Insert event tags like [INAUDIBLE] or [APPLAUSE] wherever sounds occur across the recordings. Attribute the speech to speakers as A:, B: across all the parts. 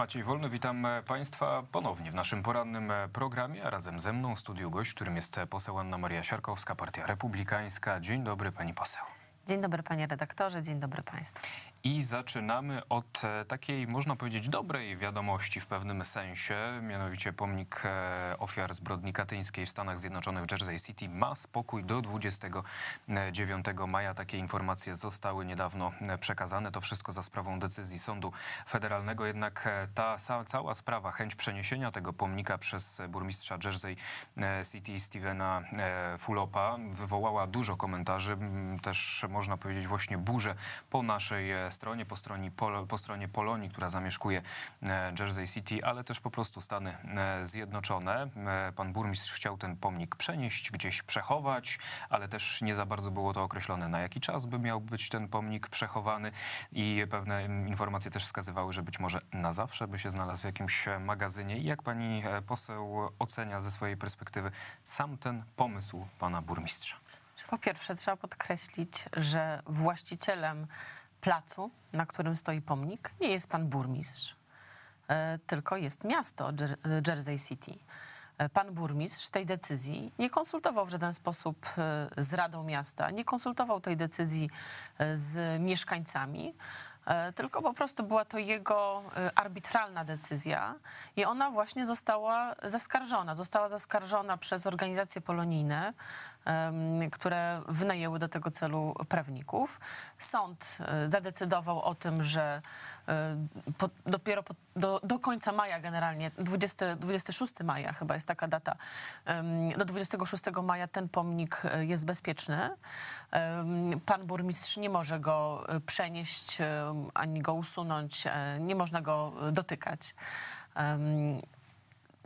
A: Maciej Wolny, witam e, Państwa ponownie w naszym porannym e, programie, a razem ze mną w studiu gość, którym jest e, poseł Anna Maria Siarkowska, Partia Republikańska. Dzień dobry Pani poseł.
B: Dzień dobry panie redaktorze, dzień dobry państwu.
A: I zaczynamy od e, takiej, można powiedzieć, dobrej wiadomości w pewnym sensie. Mianowicie pomnik e, ofiar zbrodni katyńskiej w Stanach Zjednoczonych w Jersey City ma spokój do 29 maja. Takie informacje zostały niedawno e, przekazane. To wszystko za sprawą decyzji Sądu Federalnego. Jednak ta cała sprawa, chęć przeniesienia tego pomnika przez burmistrza Jersey City Stevena Fulopa wywołała dużo komentarzy. Też można powiedzieć właśnie burzę po naszej stronie, po stronie, Pol po stronie Polonii, która zamieszkuje e, Jersey City, ale też po prostu Stany e, Zjednoczone. E, pan burmistrz chciał ten pomnik przenieść, gdzieś przechować, ale też nie za bardzo było to określone, na jaki czas by miał być ten pomnik przechowany i pewne informacje też wskazywały, że być może na zawsze by się znalazł w jakimś magazynie. I jak pani poseł ocenia ze swojej perspektywy sam ten pomysł pana burmistrza?
B: Po pierwsze, trzeba podkreślić, że właścicielem placu, na którym stoi pomnik, nie jest pan burmistrz, e, tylko jest miasto Jersey City. E, pan burmistrz tej decyzji nie konsultował w żaden sposób e, z Radą Miasta, nie konsultował tej decyzji z mieszkańcami, tylko po prostu była to jego arbitralna decyzja i ona właśnie została zaskarżona. Została zaskarżona przez organizacje polonijne, które wynajęły do tego celu prawników. Sąd e, zadecydował o tym, że e, po, dopiero po, do, do, końca maja generalnie, 20, 26 maja chyba jest taka data, do 26 maja ten pomnik e, jest bezpieczny. Pan burmistrz nie może go przenieść ani go usunąć, nie można go dotykać.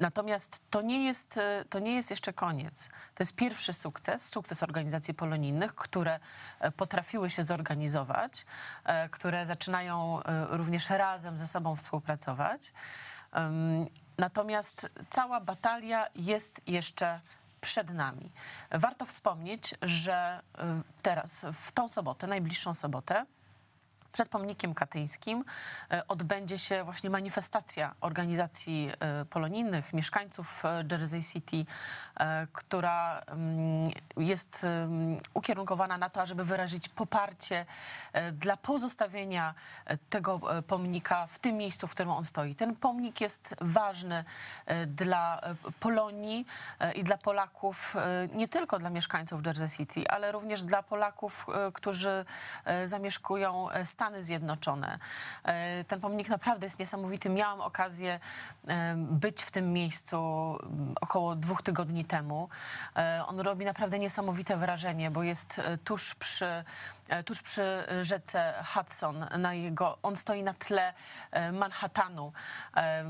B: Natomiast to nie, jest, e, to nie jest jeszcze koniec. To jest pierwszy sukces, sukces organizacji polonijnych, które e, potrafiły się zorganizować, e, które zaczynają również razem ze sobą współpracować. Natomiast cała batalia jest jeszcze przed nami. Warto wspomnieć, że teraz, w tą sobotę, najbliższą sobotę, przed pomnikiem katyńskim e, odbędzie się właśnie manifestacja organizacji e, polonijnych, mieszkańców e, Jersey City, która mm, jest ukierunkowana na to, aby wyrazić poparcie dla pozostawienia tego pomnika w tym miejscu, w którym on stoi. Ten pomnik jest ważny dla Polonii i dla Polaków, nie tylko dla mieszkańców Jersey City, ale również dla Polaków, którzy zamieszkują stan. Stany Zjednoczone. E, ten pomnik naprawdę jest niesamowity. Miałam okazję e, być w tym miejscu mm, około dwóch tygodni temu. E, on robi naprawdę niesamowite wrażenie, bo jest tuż przy E, tuż przy e, rzece Hudson. Na jego, on stoi na tle e, Manhattanu.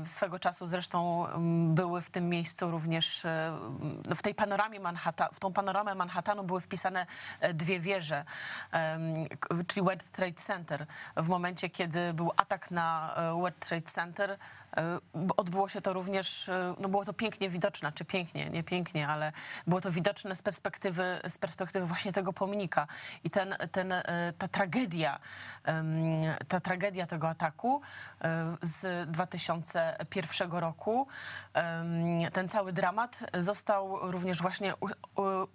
B: Swego czasu zresztą były w tym miejscu również, w tej panoramie Manhatta, w tą panoramę Manhattanu były wpisane dwie wieże, czyli World Trade Center. W momencie, kiedy był atak na World Trade Center, E, odbyło się to również, e, no było to pięknie widoczne, czy pięknie, nie pięknie, ale było to widoczne z perspektywy, z perspektywy właśnie tego pomnika. I ten, ten, e, ta tragedia, ta tragedia tego ataku z 2001 roku, ten cały dramat został również właśnie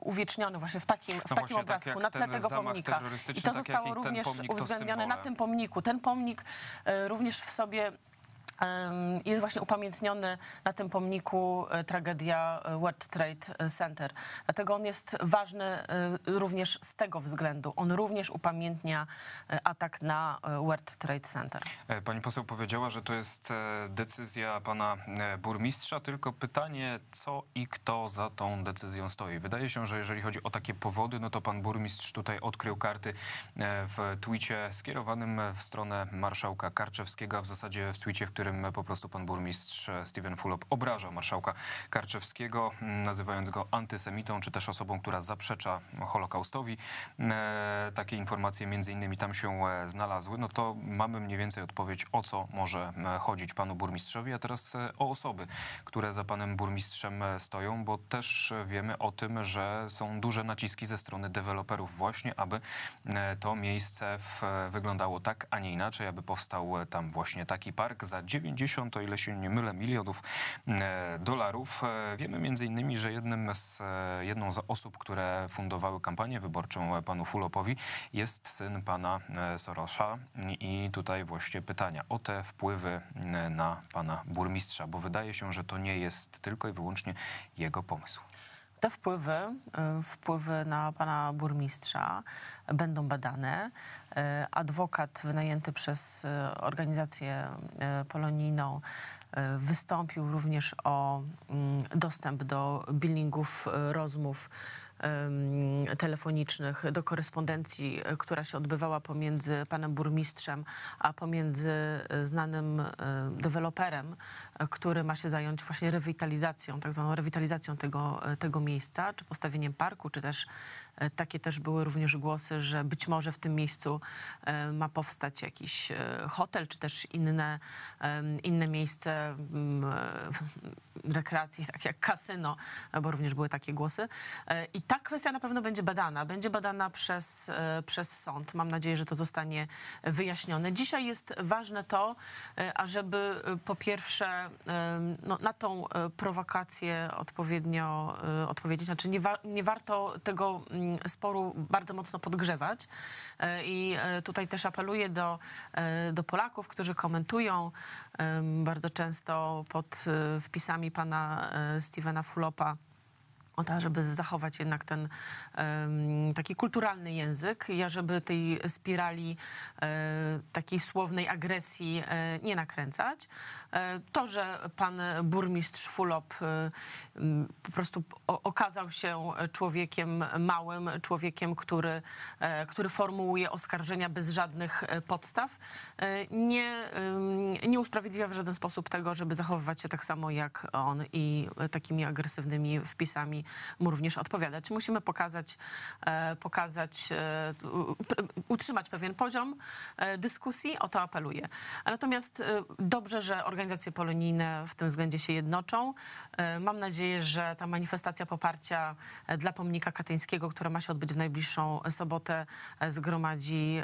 B: uwieczniony właśnie w takim, w no takim tak obrazku, tak na tle tego pomnika. I to tak zostało również uwzględnione na tym pomniku. Ten pomnik również w sobie jest właśnie upamiętniony na tym pomniku e, tragedia e, World Trade Center. Dlatego on jest ważny e, również z tego względu. On również upamiętnia atak na World Trade Center.
A: Pani poseł powiedziała, że to jest decyzja pana burmistrza, tylko pytanie, co i kto za tą decyzją stoi. Wydaje się, że jeżeli chodzi o takie powody, no to pan burmistrz tutaj odkrył karty w twicie skierowanym w stronę marszałka Karczewskiego, a w zasadzie w twicie, w którym którym po prostu pan burmistrz Steven Fulop obraża marszałka Karczewskiego, nazywając go antysemitą, czy też osobą, która zaprzecza Holokaustowi. E, takie informacje między innymi tam się e, znalazły. No to mamy mniej więcej odpowiedź, o co może e, chodzić panu burmistrzowi, a teraz o osoby, które za panem burmistrzem stoją, bo też wiemy o tym, że są duże naciski ze strony deweloperów właśnie, aby to miejsce w, wyglądało tak, a nie inaczej, aby powstał tam właśnie taki park za 9 90, o ile się nie mylę, milionów e, dolarów. E, wiemy między innymi, że jednym z, e, jedną z osób, które fundowały kampanię wyborczą panu Fulopowi jest syn pana Sorosza i tutaj właśnie pytania o te wpływy na pana burmistrza, bo wydaje się, że to nie jest tylko i wyłącznie jego pomysł.
B: Te wpływy, e, wpływy na pana burmistrza będą badane. E, adwokat wynajęty przez e, organizację polonijną wystąpił również o mm, dostęp do billingów rozmów telefonicznych, do korespondencji, e, która się odbywała pomiędzy panem burmistrzem, a pomiędzy e, znanym e, deweloperem, który ma się zająć właśnie rewitalizacją, tak zwaną rewitalizacją tego, tego miejsca, czy postawieniem parku, czy też takie też były również głosy, że być może w tym miejscu ma powstać jakiś hotel, czy też inne, inne miejsce mm, [LAUGHS] rekreacji, tak jak kasyno, bo również były takie głosy. I ta kwestia na pewno będzie badana. Będzie badana przez, e, przez sąd. Mam nadzieję, że to zostanie wyjaśnione. Dzisiaj jest ważne to, e, ażeby e, po pierwsze no, na tą prowokację odpowiednio odpowiedzieć. Znaczy nie, wa nie warto tego mm, sporu bardzo mocno podgrzewać. I tutaj też apeluję do, do Polaków, którzy komentują bardzo często pod wpisami pana Stevena Fulopa, o żeby zachować jednak ten um, taki kulturalny język, ja żeby tej spirali e, takiej słownej agresji e, nie nakręcać. E, to, że pan burmistrz Fulop e, po prostu o, okazał się człowiekiem małym, człowiekiem, który, e, który formułuje oskarżenia bez żadnych e, podstaw, nie, nie usprawiedliwia w żaden sposób tego, żeby zachowywać się tak samo jak on i takimi agresywnymi wpisami mu również odpowiadać. Musimy pokazać, e, pokazać e, utrzymać pewien poziom e, dyskusji, o to apeluję. Natomiast dobrze, że organizacje polonijne w tym względzie się jednoczą. Mam nadzieję, że ta manifestacja poparcia dla pomnika katyńskiego, która ma się odbyć w najbliższą sobotę, zgromadzi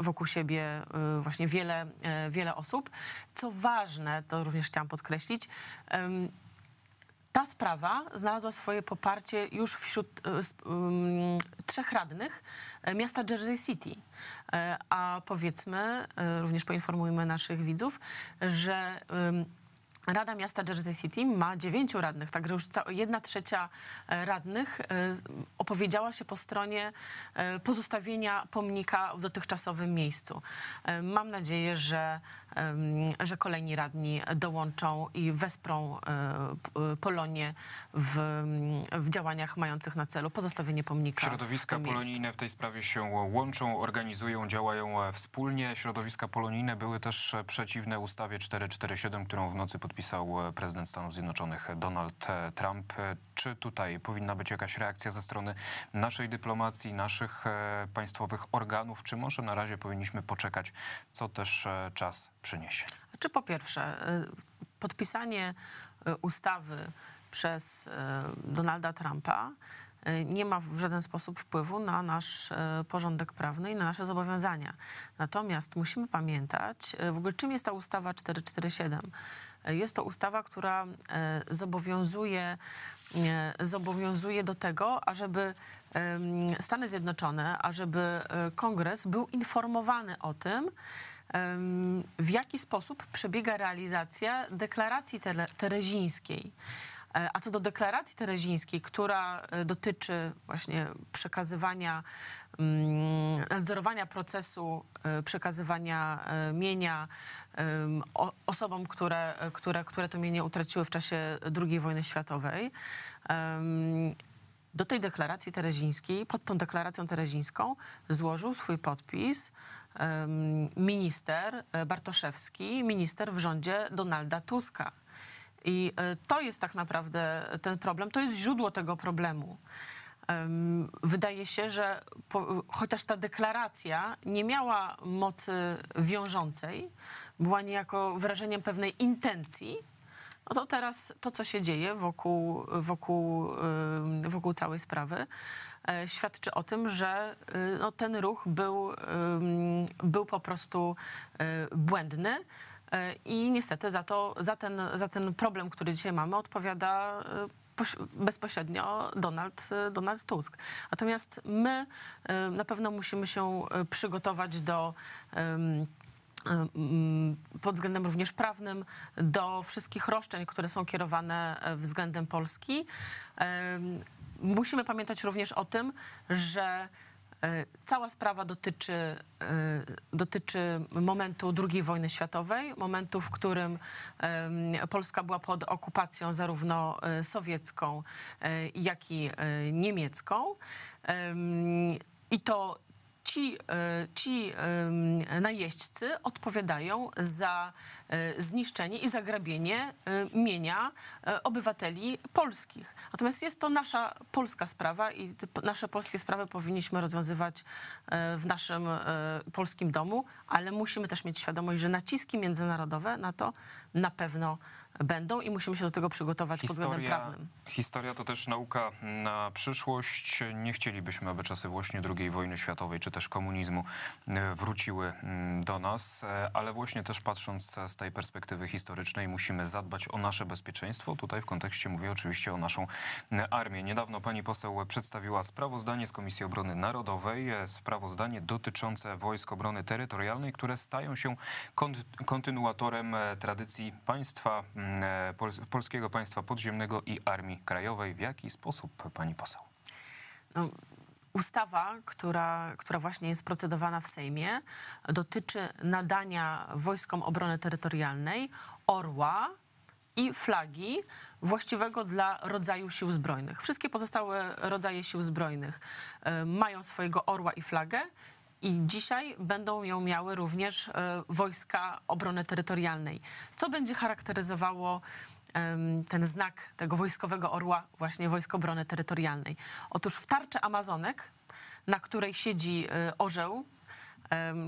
B: wokół siebie właśnie wiele, wiele osób. Co ważne, to również chciałam podkreślić, ta sprawa znalazła swoje poparcie już wśród e, mm, trzech radnych e, miasta Jersey City. E, a powiedzmy, również poinformujmy naszych widzów, że Rada Miasta Jersey City ma dziewięciu radnych, także już jedna trzecia e, radnych e, opowiedziała się po stronie e, pozostawienia pomnika w dotychczasowym miejscu. Mam nadzieję, że, że kolejni radni dołączą i wesprą Polonię w, w działaniach mających na celu pozostawienie pomnika. Środowiska w polonijne
A: w tej sprawie się łączą, organizują, działają wspólnie. Środowiska polonijne były też przeciwne ustawie 447, którą w nocy podpisano podpisał e, prezydent Stanów Zjednoczonych Donald e, Trump. E, czy tutaj powinna być jakaś reakcja ze strony naszej dyplomacji, naszych państwowych organów, czy może na razie powinniśmy poczekać, co też czas przyniesie?
B: Czy po pierwsze, podpisanie ustawy przez Donalda Trumpa nie ma w żaden sposób wpływu na nasz porządek prawny i na nasze zobowiązania. Natomiast musimy pamiętać, w ogóle czym jest ta ustawa 447. E, jest to ustawa, która e, zobowiązuje, e, zobowiązuje do tego, ażeby Stany Zjednoczone, ażeby kongres był informowany o tym, w jaki sposób przebiega realizacja deklaracji terezińskiej. E, a co do deklaracji terezińskiej, która e, dotyczy właśnie przekazywania, mm, nadzorowania procesu e, przekazywania mienia osobom, które, które, które to mienie utraciły w czasie II wojny światowej, do tej deklaracji terezińskiej, pod tą deklaracją terezińską złożył swój podpis minister Bartoszewski, minister w rządzie Donalda Tuska. I e, to jest tak naprawdę ten problem, to jest źródło tego problemu. Wydaje się, że po, chociaż ta deklaracja nie miała mocy wiążącej, była niejako wrażeniem pewnej intencji, no to teraz to, co się dzieje wokół, wokół, wokół całej sprawy, e, świadczy o tym, że e, no, ten ruch był, był po prostu błędny. E, I niestety za, to, za, ten, za ten problem, który dzisiaj mamy, odpowiada e, bezpośrednio Donald, e, Donald Tusk. Natomiast my na pewno musimy się przygotować do pod względem również prawnym do wszystkich roszczeń, które są kierowane względem Polski. Musimy pamiętać również o tym, że E, cała sprawa dotyczy, e, dotyczy momentu II wojny światowej, momentu, w którym Polska była pod okupacją zarówno e, sowiecką, jak i niemiecką. I to ci, e, ci najeźdźcy odpowiadają za e, zniszczenie i zagrabienie e, mienia obywateli polskich. Natomiast jest to nasza polska sprawa i nasze polskie sprawy powinniśmy rozwiązywać w naszym polskim domu, ale musimy też mieć świadomość, że naciski międzynarodowe na to na pewno będą i musimy się do tego przygotować historia, pod względem
A: prawnym. Historia to też nauka na przyszłość. Nie chcielibyśmy, aby czasy właśnie II wojny światowej czy też komunizmu e, wróciły mm, do nas, e, ale właśnie też patrząc e, z tej perspektywy historycznej musimy zadbać o nasze bezpieczeństwo. Tutaj w kontekście mówię oczywiście o naszą armię. Niedawno pani poseł przedstawiła sprawozdanie z Komisji Obrony Narodowej, sprawozdanie dotyczące Wojsk Obrony Terytorialnej, które stają się kontynuatorem tradycji państwa mm, Mm, e, Pol Polskiego Państwa Podziemnego i Armii Krajowej. W jaki sposób, pani poseł?
B: No, ustawa, która, która właśnie jest procedowana w Sejmie, dotyczy nadania Wojskom Obrony Terytorialnej orła i flagi właściwego dla rodzaju sił zbrojnych. Wszystkie pozostałe rodzaje sił zbrojnych e, mają swojego orła i flagę i dzisiaj będą ją miały również e, wojska obrony terytorialnej. Co będzie charakteryzowało ten znak tego wojskowego orła, właśnie wojsko Obrony Terytorialnej? Otóż w tarczy Amazonek, na której siedzi e, orzeł,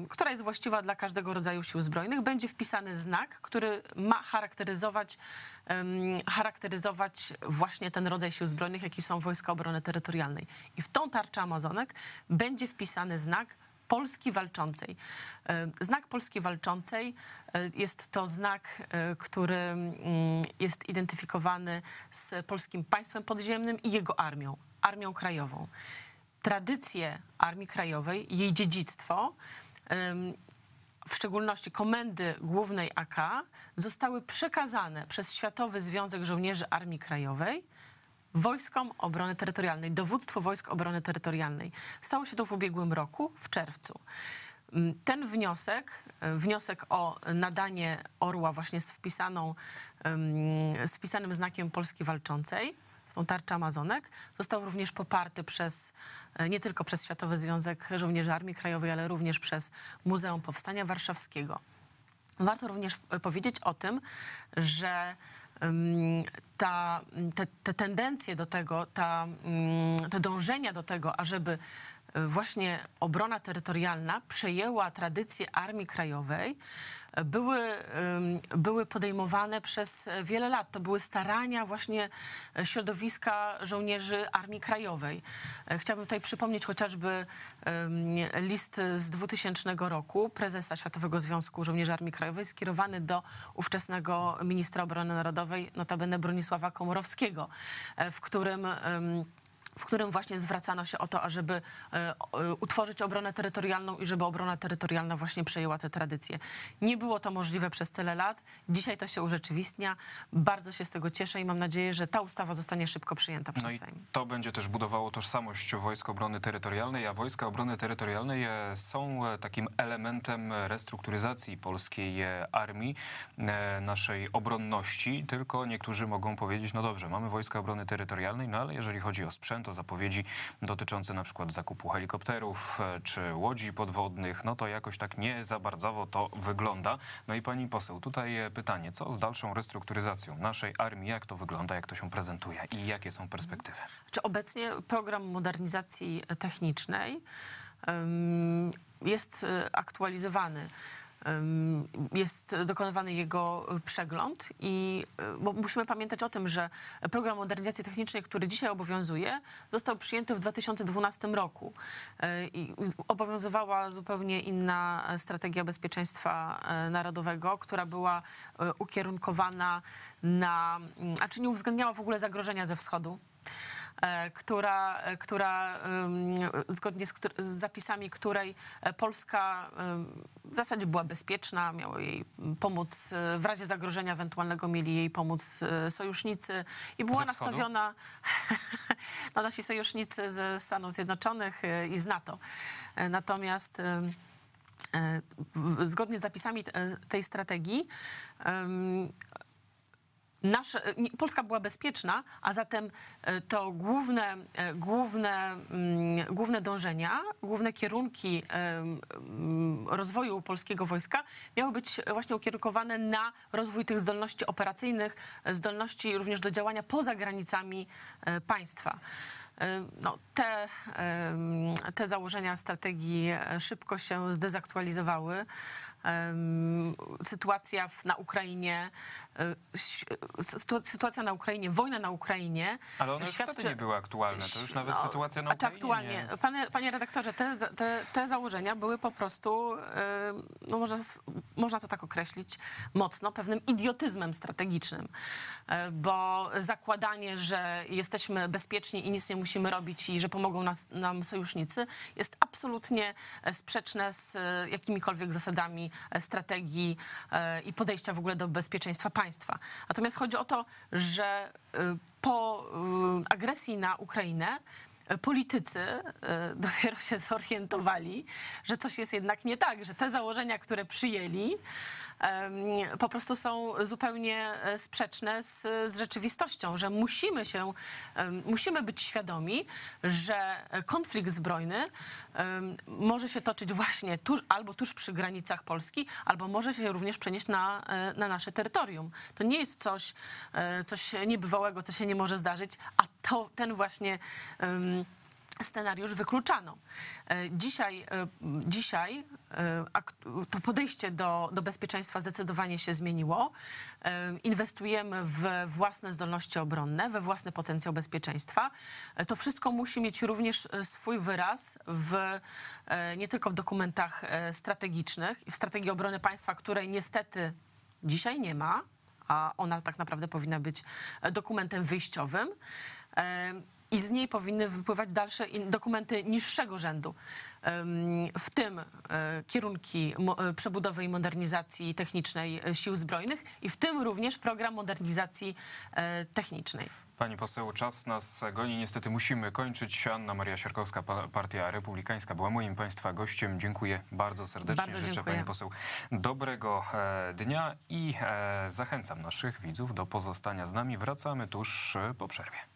B: która jest właściwa dla każdego rodzaju sił zbrojnych, będzie wpisany znak, który ma charakteryzować, charakteryzować właśnie ten rodzaj sił zbrojnych, jaki są Wojska Obrony Terytorialnej. I w tą tarczę Amazonek będzie wpisany znak Polski Walczącej. E, znak Polski Walczącej e, jest to znak, e, który mm, jest identyfikowany z polskim państwem podziemnym i jego armią, Armią Krajową. Tradycje Armii Krajowej, jej dziedzictwo w szczególności komendy głównej AK, zostały przekazane przez Światowy Związek Żołnierzy Armii Krajowej Wojskom Obrony Terytorialnej, dowództwo Wojsk Obrony Terytorialnej. Stało się to w ubiegłym roku, w czerwcu. Mm, ten wniosek, e, wniosek o nadanie orła właśnie z, wpisaną, z wpisanym znakiem Polski Walczącej, w tą tarczę Amazonek, został również poparty przez, e, nie tylko przez Światowy Związek Żołnierzy Armii Krajowej, ale również przez Muzeum Powstania Warszawskiego. Warto również e, powiedzieć o tym, że ta, te, te tendencje do tego, ta, mm, te dążenia do tego, ażeby właśnie obrona terytorialna przejęła tradycję Armii Krajowej, były, były podejmowane przez wiele lat. To były starania właśnie środowiska żołnierzy Armii Krajowej. E, chciałbym tutaj przypomnieć chociażby list z 2000 roku prezesa Światowego Związku Żołnierzy Armii Krajowej skierowany do ówczesnego ministra obrony narodowej, notabene Bronisława Komorowskiego, e, w którym w którym właśnie zwracano się o to, ażeby e, e, utworzyć obronę terytorialną i żeby obrona terytorialna właśnie przejęła te tradycje. Nie było to możliwe przez tyle lat. Dzisiaj to się urzeczywistnia. Bardzo się z tego cieszę i mam nadzieję, że ta ustawa zostanie szybko przyjęta przez no Sejm.
A: To będzie też budowało tożsamość Wojsk Obrony Terytorialnej, a Wojska Obrony Terytorialnej e, są takim elementem restrukturyzacji polskiej armii, naszej obronności, tylko niektórzy mogą powiedzieć, no dobrze, mamy Wojska Obrony Terytorialnej, no ale jeżeli chodzi o sprzęt, to zapowiedzi dotyczące na przykład zakupu helikopterów e, czy łodzi podwodnych, no to jakoś tak nie za bardzo to wygląda. No i pani poseł, tutaj e, pytanie, co z dalszą restrukturyzacją naszej armii, jak to wygląda, jak to się prezentuje i jakie są perspektywy?
B: Czy obecnie program modernizacji e, technicznej jest aktualizowany? jest dokonywany jego e, przegląd i e, bo musimy pamiętać o tym, że program modernizacji technicznej, który dzisiaj obowiązuje, został przyjęty w 2012 roku e, i obowiązywała zupełnie inna strategia bezpieczeństwa narodowego, która była ukierunkowana na, a czy nie uwzględniała w ogóle zagrożenia ze wschodu. E, która, e, która zgodnie z, z zapisami której e, Polska w zasadzie była bezpieczna, miało jej pomóc w razie zagrożenia ewentualnego, mieli jej pomóc sojusznicy i była nastawiona [LAUGHS] na no, nasi sojusznicy ze Stanów Zjednoczonych i z NATO. Natomiast zgodnie z zapisami tej strategii E, Polska była bezpieczna, a zatem e, to główne, e, główne, mm, główne dążenia, główne kierunki mm, rozwoju polskiego wojska miały być właśnie ukierunkowane na rozwój tych zdolności operacyjnych, zdolności również do działania poza granicami państwa. No, te, te założenia strategii szybko się zdezaktualizowały. Sytuacja na Ukrainie, E, e, sytuacja na Ukrainie, wojna na Ukrainie. Ale ona świadczy... już wtedy nie była aktualna, to już nawet no, sytuacja na Ukrainie. aktualnie. Nie... Panie, panie redaktorze, te, te, te, założenia były po prostu, e, no może, można to tak określić mocno, pewnym idiotyzmem strategicznym, bo zakładanie, że jesteśmy bezpieczni i nic nie musimy robić i że pomogą nas, nam sojusznicy, jest absolutnie sprzeczne z jakimikolwiek zasadami strategii i podejścia w ogóle do bezpieczeństwa państwa państwa. Natomiast chodzi o to, że y, po y, agresji na Ukrainę y, politycy [LAUGHS] dopiero się zorientowali, że coś jest jednak nie tak, że te założenia, które przyjęli, po prostu są zupełnie e, sprzeczne z, z rzeczywistością, że musimy się, musimy być świadomi, że konflikt zbrojny może się toczyć właśnie tuż, albo tuż przy granicach Polski, albo może się również przenieść na, e, na nasze terytorium. To nie jest coś, e, coś niebywałego, co się nie może zdarzyć, a to ten właśnie scenariusz wykluczano. E, dzisiaj, e, dzisiaj e, to podejście do, do bezpieczeństwa zdecydowanie się zmieniło. Inwestujemy w własne zdolności obronne, we własny potencjał bezpieczeństwa. To wszystko musi mieć również swój wyraz w, nie tylko w dokumentach strategicznych i w strategii obrony państwa, której niestety dzisiaj nie ma, a ona tak naprawdę powinna być dokumentem wyjściowym i z niej powinny wypływać dalsze dokumenty niższego rzędu, w tym e, kierunki e, przebudowy i modernizacji technicznej e, sił zbrojnych i w tym również program modernizacji technicznej.
A: Pani poseł, czas nas goni. Niestety musimy kończyć. Anna Maria Sierkowska, Partia Republikańska, była moim Państwa gościem. Dziękuję bardzo serdecznie. Bardzo Życzę dziękuję. Pani poseł dobrego dnia i zachęcam naszych widzów do pozostania z nami. Wracamy tuż po przerwie.